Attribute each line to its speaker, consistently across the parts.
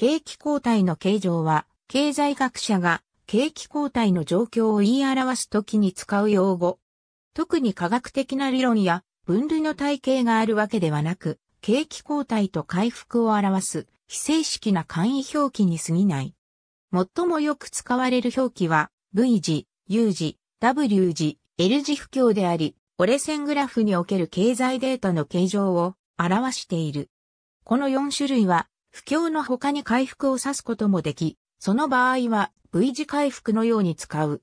Speaker 1: 景気交代の形状は、経済学者が景気交代の状況を言い表すときに使う用語。特に科学的な理論や分類の体系があるわけではなく、景気交代と回復を表す非正式な簡易表記に過ぎない。最もよく使われる表記は V 字、U 字、W 字、L 字不況であり、折れ線グラフにおける経済データの形状を表している。この4種類は不況の他に回復を指すこともでき、その場合は V 字回復のように使う。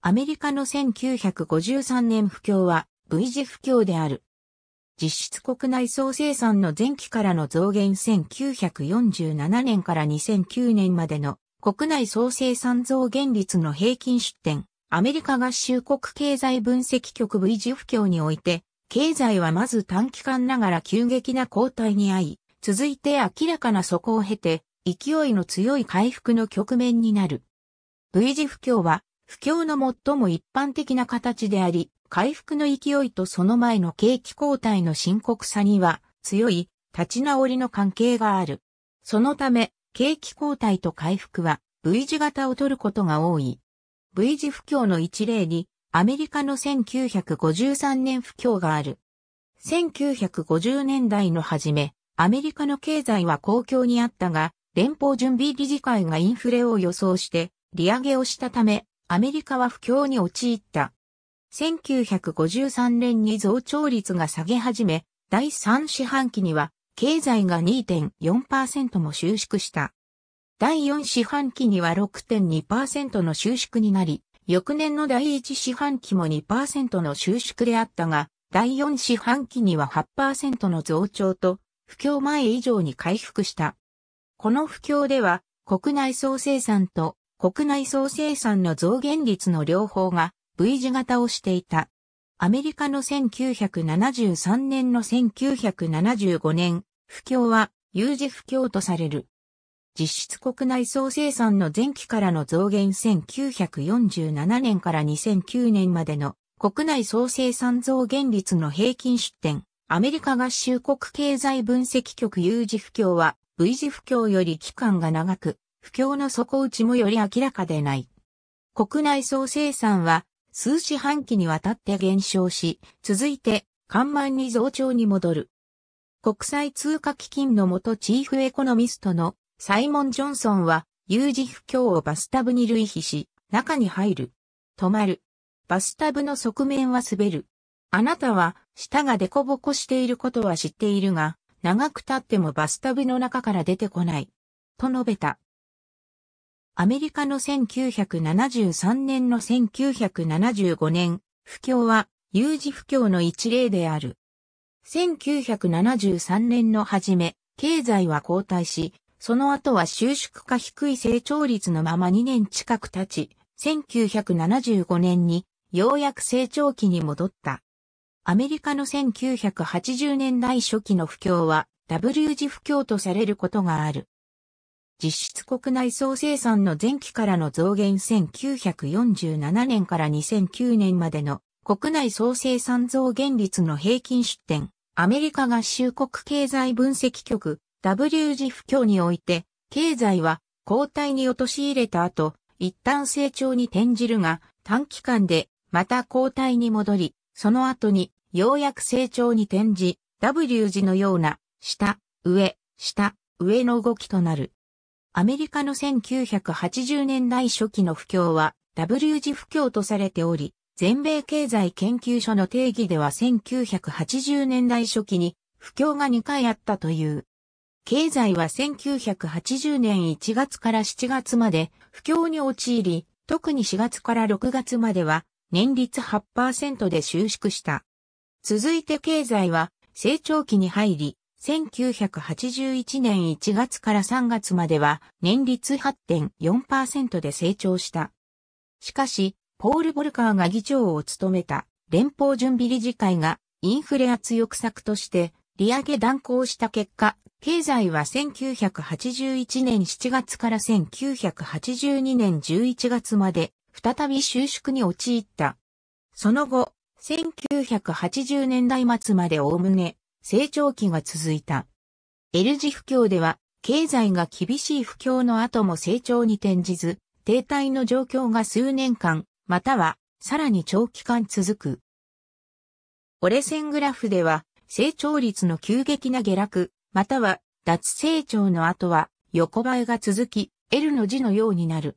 Speaker 1: アメリカの1953年不況は V 字不況である。実質国内総生産の前期からの増減1947年から2009年までの国内総生産増減率の平均出展、アメリカ合衆国経済分析局 V 字不況において、経済はまず短期間ながら急激な後退に遭い、続いて明らかな底を経て、勢いの強い回復の局面になる。V 字不況は、不況の最も一般的な形であり、回復の勢いとその前の景気後退の深刻さには、強い立ち直りの関係がある。そのため、景気後退と回復は V 字型を取ることが多い。V 字不況の一例に、アメリカの1953年不況がある。1950年代の初め、アメリカの経済は公共にあったが、連邦準備理事会がインフレを予想して、利上げをしたため、アメリカは不況に陥った。1953年に増長率が下げ始め、第3四半期には、経済が2.4%も収縮した。第4四半期には6.2%の収縮になり、翌年の第1四半期も2%の収縮であったが、第4四半期には8%の増長と、不況前以上に回復した。この不況では、国内総生産と国内総生産の増減率の両方が V 字型をしていた。アメリカの1973年の1975年、不況は U 字不況とされる。実質国内総生産の前期からの増減1947年から2009年までの国内総生産増減率の平均出典アメリカ合衆国経済分析局 U 字不況は V 字不況より期間が長く、不況の底打ちもより明らかでない。国内総生産は数四半期にわたって減少し、続いて緩慢に増長に戻る。国際通貨基金の元チーフエコノミストのサイモン・ジョンソンは U 字不況をバスタブに類比し、中に入る。止まる。バスタブの側面は滑る。あなたは舌がデコボコしていることは知っているが、長く経ってもバスタブの中から出てこない。と述べた。アメリカの1973年の1975年、不況は有事不況の一例である。1973年の初め、経済は後退し、その後は収縮化低い成長率のまま2年近く経ち、1975年にようやく成長期に戻った。アメリカの1980年代初期の不況は W 字不況とされることがある。実質国内総生産の前期からの増減1947年から2009年までの国内総生産増減率の平均出展、アメリカ合衆国経済分析局 W 字不況において、経済は後退に陥れた後、一旦成長に転じるが、短期間でまた後退に戻り、その後にようやく成長に転じ、W 字のような、下、上、下、上の動きとなる。アメリカの1980年代初期の不況は W 字不況とされており、全米経済研究所の定義では1980年代初期に不況が2回あったという。経済は1980年1月から7月まで不況に陥り、特に4月から6月までは年率8%で収縮した。続いて経済は成長期に入り、1981年1月から3月までは年率8.4%で成長した。しかし、ポール・ボルカーが議長を務めた連邦準備理事会がインフレ圧抑策として利上げ断行した結果、経済は1981年7月から1982年11月まで再び収縮に陥った。その後、1980年代末までおおむね成長期が続いた。L 字不況では、経済が厳しい不況の後も成長に転じず、停滞の状況が数年間、または、さらに長期間続く。折れ線グラフでは、成長率の急激な下落、または、脱成長の後は、横ばいが続き、L の字のようになる。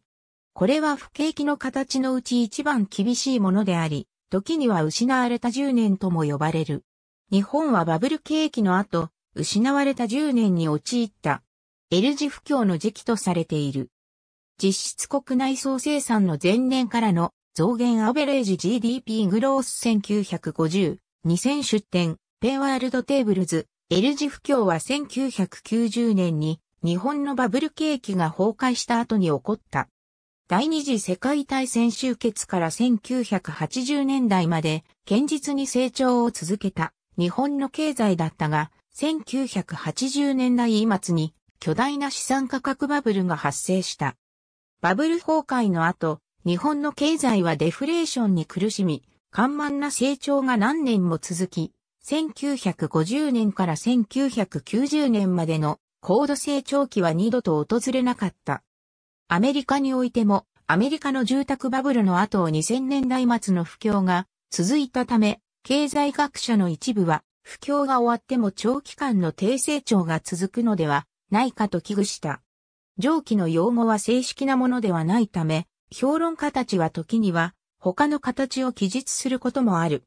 Speaker 1: これは不景気の形のうち一番厳しいものであり、時には失われた10年とも呼ばれる。日本はバブル景気の後、失われた10年に陥った。L 字不況の時期とされている。実質国内総生産の前年からの増減アベレージ GDP グロース1950、2000出展、ペイワールドテーブルズ、L 字不況は1990年に日本のバブル景気が崩壊した後に起こった。第二次世界大戦終結から1980年代まで堅実に成長を続けた日本の経済だったが、1980年代末に巨大な資産価格バブルが発生した。バブル崩壊の後、日本の経済はデフレーションに苦しみ、緩慢な成長が何年も続き、1950年から1990年までの高度成長期は二度と訪れなかった。アメリカにおいても、アメリカの住宅バブルの後2000年代末の不況が続いたため、経済学者の一部は、不況が終わっても長期間の低成長が続くのではないかと危惧した。上記の用語は正式なものではないため、評論家たちは時には他の形を記述することもある。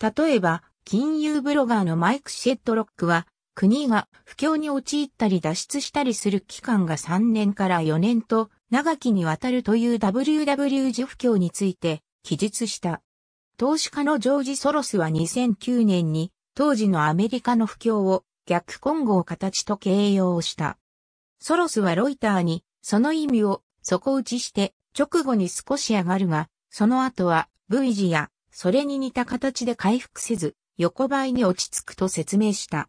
Speaker 1: 例えば、金融ブロガーのマイク・シェッドロックは、国が不況に陥ったり脱出したりする期間が3年から4年と長きにわたるという WW 字不況について記述した。投資家のジョージ・ソロスは2009年に当時のアメリカの不況を逆混合形と形容した。ソロスはロイターにその意味を底打ちして直後に少し上がるが、その後は V 字やそれに似た形で回復せず横ばいに落ち着くと説明した。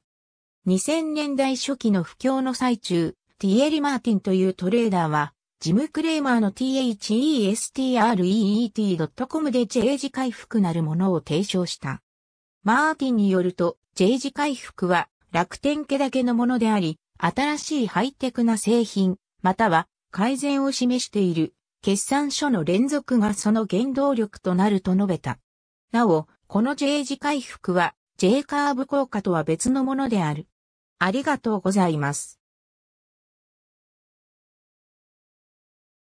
Speaker 1: 2000年代初期の不況の最中、ティエリ・マーティンというトレーダーは、ジム・クレーマーの thestreet.com で J 字回復なるものを提唱した。マーティンによると、J 字回復は楽天家だけのものであり、新しいハイテクな製品、または改善を示している決算書の連続がその原動力となると述べた。なお、この J 字回復はジェイカーブ効果とは別のものである。ありがとうございます。